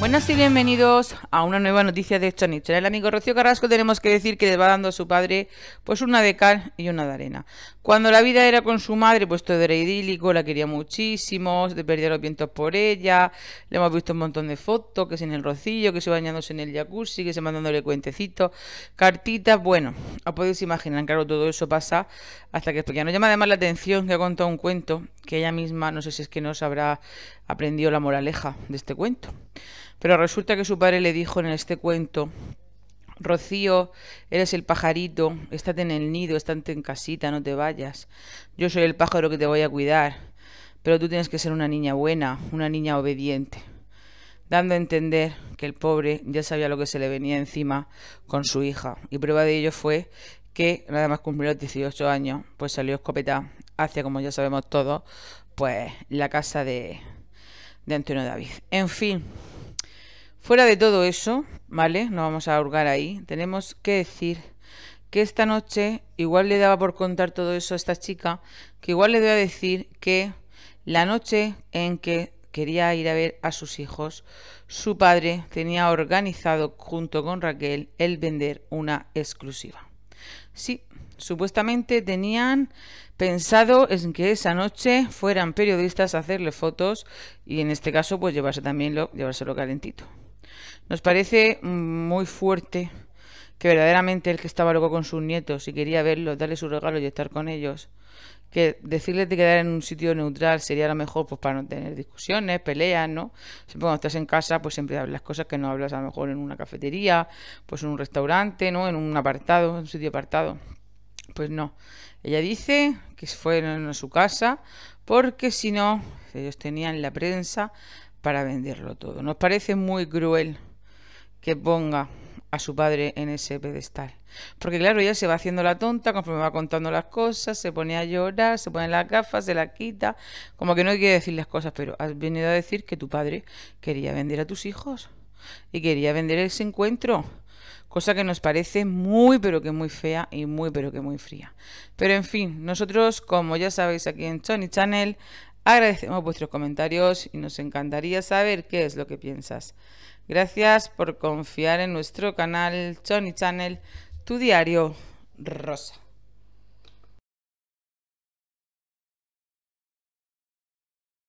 Buenas y bienvenidos a una nueva noticia de Extra El amigo Rocío Carrasco tenemos que decir que le va dando a su padre pues una de cal y una de arena. Cuando la vida era con su madre, pues todo era idílico, la quería muchísimo, se perdía los vientos por ella, le hemos visto un montón de fotos, que es en el rocillo, que se bañándose en el jacuzzi, que se mandándole cuentecitos, cartitas, bueno, os podéis imaginar, claro, todo eso pasa hasta que ya nos llama además la atención que ha contado un cuento que ella misma, no sé si es que no habrá aprendido la moraleja de este cuento, pero resulta que su padre le dijo en este cuento Rocío, eres el pajarito, estate en el nido, estate en casita, no te vayas. Yo soy el pájaro que te voy a cuidar, pero tú tienes que ser una niña buena, una niña obediente. Dando a entender que el pobre ya sabía lo que se le venía encima con su hija, y prueba de ello fue que nada más cumplir los 18 años, pues salió escopeta hacia, como ya sabemos todos, pues la casa de, de Antonio David. En fin, Fuera de todo eso, ¿vale? No vamos a hurgar ahí. Tenemos que decir que esta noche, igual le daba por contar todo eso a esta chica, que igual le voy a decir que la noche en que quería ir a ver a sus hijos, su padre tenía organizado junto con Raquel el vender una exclusiva. Sí, supuestamente tenían pensado en que esa noche fueran periodistas a hacerle fotos y en este caso pues llevarse también lo, llevárselo calentito. Nos parece mm, muy fuerte que verdaderamente el que estaba loco con sus nietos y quería verlos, darle su regalo y estar con ellos, que decirles de quedar en un sitio neutral sería lo mejor pues para no tener discusiones, peleas, ¿no? Siempre cuando estás en casa, pues siempre hablas cosas que no hablas a lo mejor en una cafetería, pues en un restaurante, ¿no? En un apartado, en un sitio apartado. Pues no. Ella dice que se fueron a su casa porque si no, ellos tenían la prensa para venderlo todo. Nos parece muy cruel que ponga a su padre en ese pedestal. Porque claro, ella se va haciendo la tonta conforme va contando las cosas, se pone a llorar, se pone las gafas, se la quita, como que no quiere decir las cosas, pero has venido a decir que tu padre quería vender a tus hijos y quería vender ese encuentro, cosa que nos parece muy pero que muy fea y muy pero que muy fría. Pero en fin, nosotros, como ya sabéis aquí en Sony Channel, Agradecemos vuestros comentarios y nos encantaría saber qué es lo que piensas. Gracias por confiar en nuestro canal Choni Channel, tu diario rosa.